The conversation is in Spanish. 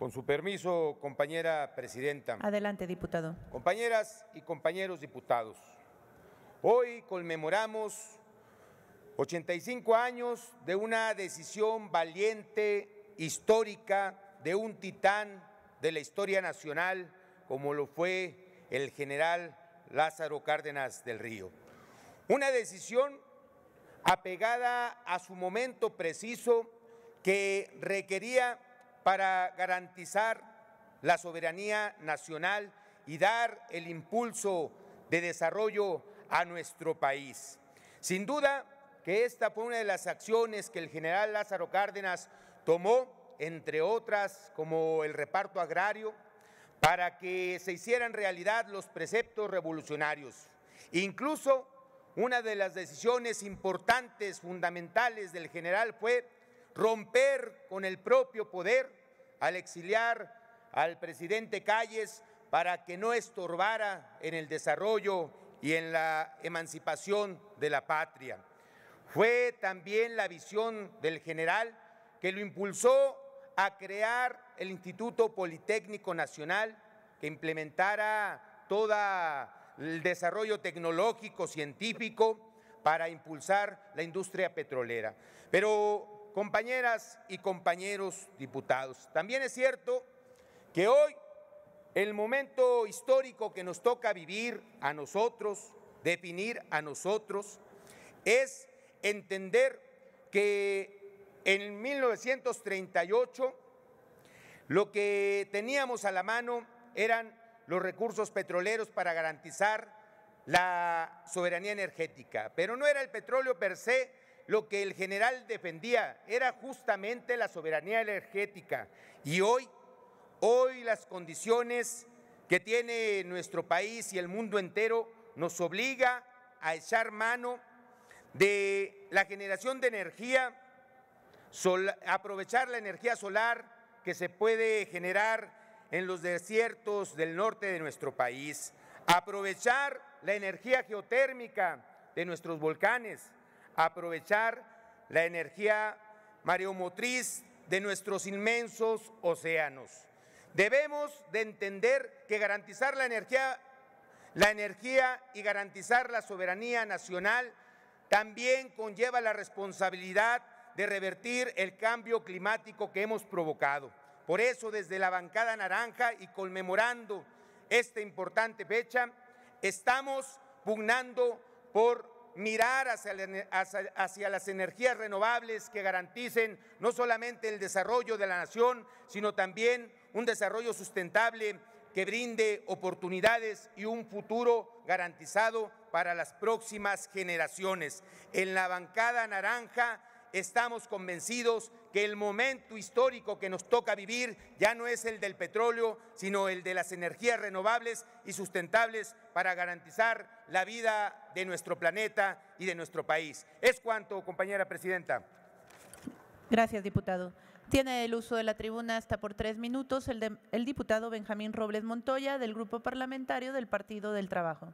Con su permiso, compañera presidenta. Adelante, diputado. Compañeras y compañeros diputados, hoy conmemoramos 85 años de una decisión valiente, histórica, de un titán de la historia nacional, como lo fue el general Lázaro Cárdenas del Río. Una decisión apegada a su momento preciso que requería para garantizar la soberanía nacional y dar el impulso de desarrollo a nuestro país. Sin duda que esta fue una de las acciones que el general Lázaro Cárdenas tomó, entre otras como el reparto agrario, para que se hicieran realidad los preceptos revolucionarios. Incluso una de las decisiones importantes, fundamentales del general fue romper con el propio poder al exiliar al presidente Calles para que no estorbara en el desarrollo y en la emancipación de la patria. Fue también la visión del general que lo impulsó a crear el Instituto Politécnico Nacional que implementara todo el desarrollo tecnológico, científico, para impulsar la industria petrolera. Pero compañeras y compañeros diputados. También es cierto que hoy el momento histórico que nos toca vivir a nosotros, definir a nosotros, es entender que en 1938 lo que teníamos a la mano eran los recursos petroleros para garantizar la soberanía energética, pero no era el petróleo per se lo que el general defendía era justamente la soberanía energética y hoy, hoy las condiciones que tiene nuestro país y el mundo entero nos obliga a echar mano de la generación de energía, aprovechar la energía solar que se puede generar en los desiertos del norte de nuestro país, aprovechar la energía geotérmica de nuestros volcanes, aprovechar la energía mareomotriz de nuestros inmensos océanos. Debemos de entender que garantizar la energía, la energía y garantizar la soberanía nacional también conlleva la responsabilidad de revertir el cambio climático que hemos provocado. Por eso, desde la bancada naranja y conmemorando esta importante fecha, estamos pugnando por mirar hacia, las energías renovables que garanticen no solamente el desarrollo de la nación, sino también un desarrollo sustentable que brinde oportunidades y un futuro garantizado para las próximas generaciones. En la bancada naranja estamos convencidos que el momento histórico que nos toca vivir ya no es el del petróleo, sino el de las energías renovables y sustentables para garantizar la vida de nuestro planeta y de nuestro país. Es cuanto, compañera presidenta. Gracias, diputado. Tiene el uso de la tribuna hasta por tres minutos el, el diputado Benjamín Robles Montoya del Grupo Parlamentario del Partido del Trabajo.